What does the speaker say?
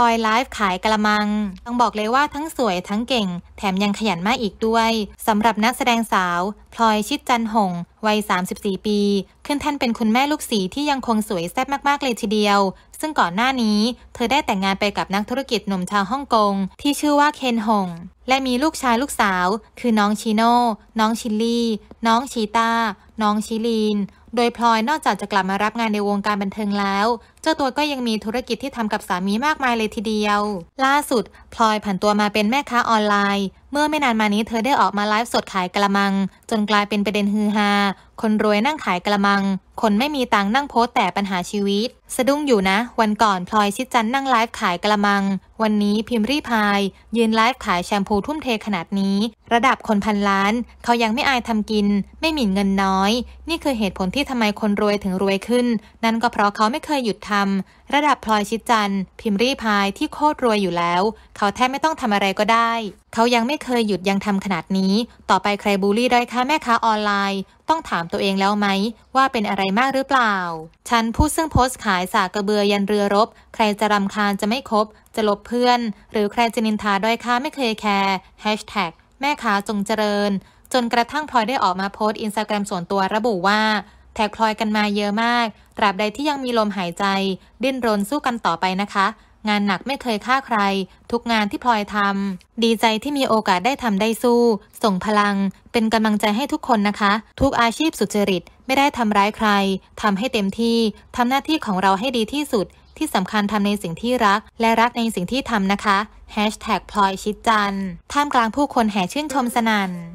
ลอยไลฟ์ขายกระมัง ต้องบอกเลยว่าทั้งสวยทั้งเก่ง แถมยังขยันมากอีกด้วย สำหรับนักแสดงสาว พลอยชิดจันหงวัย 34 ปี ขึ้นแท่นเป็นคุณแม่ลูกสีที่ยังคงสวยแซ่บมากๆ เลยทีเดียว ซึ่งก่อนหน้านี้เธอได้แต่งงานไปกับนักธุรกิจหนุ่มชาวฮ่องกงที่ชื่อว่าเคนหง และมีลูกชายลูกสาว คือน้องชิโน่น้องชิลลี่ น้องชีตา น้องชิลีนโดยพลอยนอกจากจะกลับมารับงานในวงการบันเทิงแล้ว เจ้าตัวก็ยังมีธุรกิจที่ทำกับสามีมากมายเลยทีเดียว ล่าสุด พลอยผันตัวมาเป็นแม่ค้าออนไลน์ เมื่อไม่นานมานี้เธอได้ออกมาไลฟ์สดขายกระมัง จนกลายเป็นประเด็นฮือฮา คนรวยนั่งขายกระมังคนไม่มีตังนั่งโพสแต่ปัญหาชีวิต สะดุ้งอยู่นะ วันก่อนพลอยชิดจันนั่งไลฟ์ขายกระมัง วันนี้พิมพ์รีพายยืนไลฟ์ขายแชมพูทุ่มเทขนาดนี้ ระดับคนพันล้าน เขายังไม่อายทำกิน ไม่หมิ่นเงินน้อย นี่คือเหตุผลที่ทำไมคนรวยถึงรวยขึ้น นั่นก็เพราะเขาไม่เคยหยุดทำระดับพลอยชิดจันพิมพ์รีพายที่โคตรรวยอยู่แล้วเขาแทบไม่ต้องทำอะไรก็ได้เขายังไม่เคยหยุดยังทำขนาดนี้ ต่อไปใครบูลลี่ด้อยค่าแม่ค้าออนไลน์ ต้องถามตัวเองแล้วไหม ว่าเป็นอะไรมากหรือเปล่า ฉันผู้ซึ่งโพสต์ขายสากกระเบือยันเรือรบ ใครจะรำคาญจะไม่คบ จะลบเพื่อน หรือใครจะนินทาด้อยค่าไม่เคยแคร์แฮชแท็กแม่ค้าจงเจริญ จนกระทั่งพลอยได้ออกมาโพสต์อินสตาแกรมส่วนตัวระบุว่า แท็กพลอยกันมาเยอะมากตราบใดที่ยังมีลมหายใจดิ้นรนสู้กันต่อไปนะคะงานหนักไม่เคยฆ่าใคร ทุกงานที่พลอยทำ ดีใจที่มีโอกาสได้ทำได้สู้ ส่งพลัง เป็นกำลังใจให้ทุกคนนะคะ ทุกอาชีพสุจริต ไม่ได้ทำร้ายใคร ทำให้เต็มที่ ทำหน้าที่ของเราให้ดีที่สุด ที่สำคัญทำในสิ่งที่รัก และรักในสิ่งที่ทำนะคะ พลอยชิดจันท่ามกลางผู้คนแห่ชื่นชมสนัน่น